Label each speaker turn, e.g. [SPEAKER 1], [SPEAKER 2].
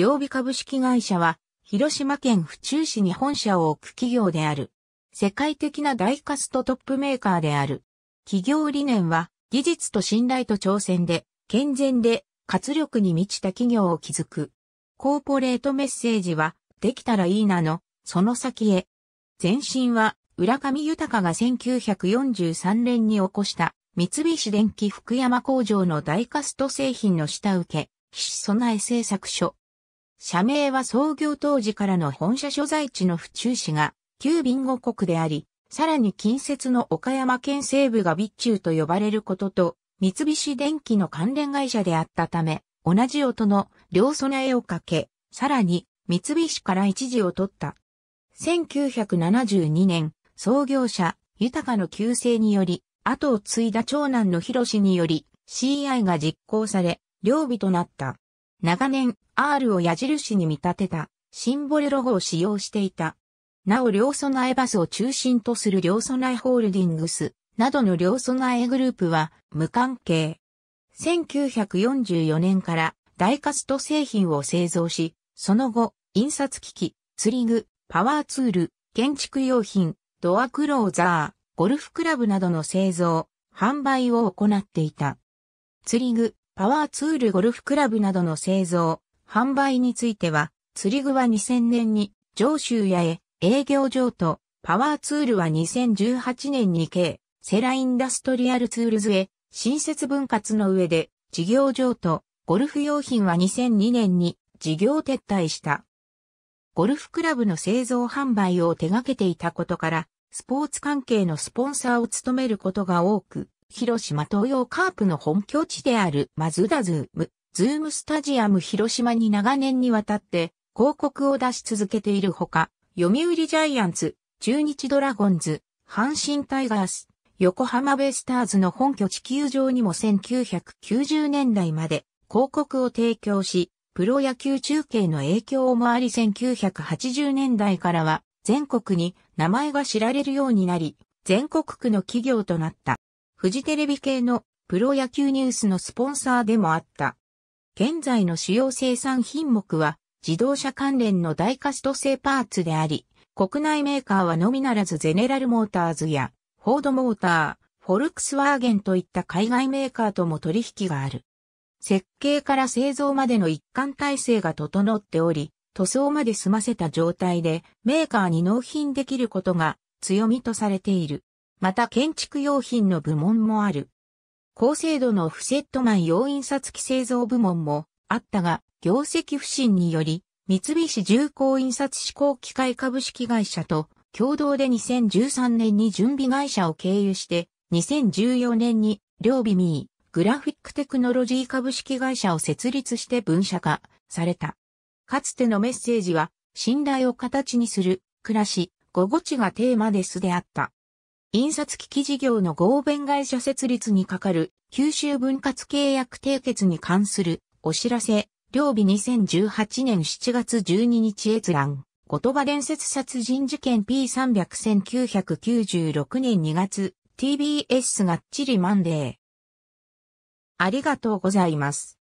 [SPEAKER 1] 両備株式会社は、広島県府中市に本社を置く企業である。世界的な大カストトップメーカーである。企業理念は、技術と信頼と挑戦で、健全で活力に満ちた企業を築く。コーポレートメッセージは、できたらいいなの、その先へ。前身は、浦上豊が1943年に起こした、三菱電機福山工場の大カスト製品の下請け、岸備え製作所、社名は創業当時からの本社所在地の府中市が、旧ビンゴ国であり、さらに近接の岡山県西部が備中と呼ばれることと、三菱電機の関連会社であったため、同じ音の両備えをかけ、さらに三菱から一時を取った。1972年、創業者、豊かの旧姓により、後を継いだ長男の広氏により、CI が実行され、両備となった。長年 R を矢印に見立てたシンボルロゴを使用していた。なお両備えバスを中心とする両備えホールディングスなどの両備えグループは無関係。1944年からダイカスト製品を製造し、その後、印刷機器、釣り具、パワーツール、建築用品、ドアクローザー、ゴルフクラブなどの製造、販売を行っていた。釣り具、パワーツールゴルフクラブなどの製造、販売については、釣り具は2000年に上州屋へ営業上と、パワーツールは2018年に計、セラインダストリアルツールズへ新設分割の上で事業譲渡、ゴルフ用品は2002年に事業撤退した。ゴルフクラブの製造販売を手掛けていたことから、スポーツ関係のスポンサーを務めることが多く、広島東洋カープの本拠地であるマズダズーム、ズームスタジアム広島に長年にわたって広告を出し続けているほか、読売ジャイアンツ、中日ドラゴンズ、阪神タイガース、横浜ベイスターズの本拠地球場にも1990年代まで広告を提供し、プロ野球中継の影響もあり1980年代からは全国に名前が知られるようになり、全国区の企業となった。フジテレビ系のプロ野球ニュースのスポンサーでもあった。現在の主要生産品目は自動車関連の大カスト製パーツであり、国内メーカーはのみならずゼネラルモーターズやフォードモーター、フォルクスワーゲンといった海外メーカーとも取引がある。設計から製造までの一貫体制が整っており、塗装まで済ませた状態でメーカーに納品できることが強みとされている。また建築用品の部門もある。高精度のフセットマン用印刷機製造部門もあったが、業績不振により、三菱重工印刷試行機械株式会社と共同で2013年に準備会社を経由して、2014年に両備ミー、グラフィックテクノロジー株式会社を設立して分社化された。かつてのメッセージは、信頼を形にする、暮らし、ごごちがテーマですであった。印刷機器事業の合弁会社設立に係る九州分割契約締結に関するお知らせ、両備2018年7月12日閲覧、言葉伝説殺人事件 P300-1996 年2月、TBS がっちりマンデー。ありがとうございます。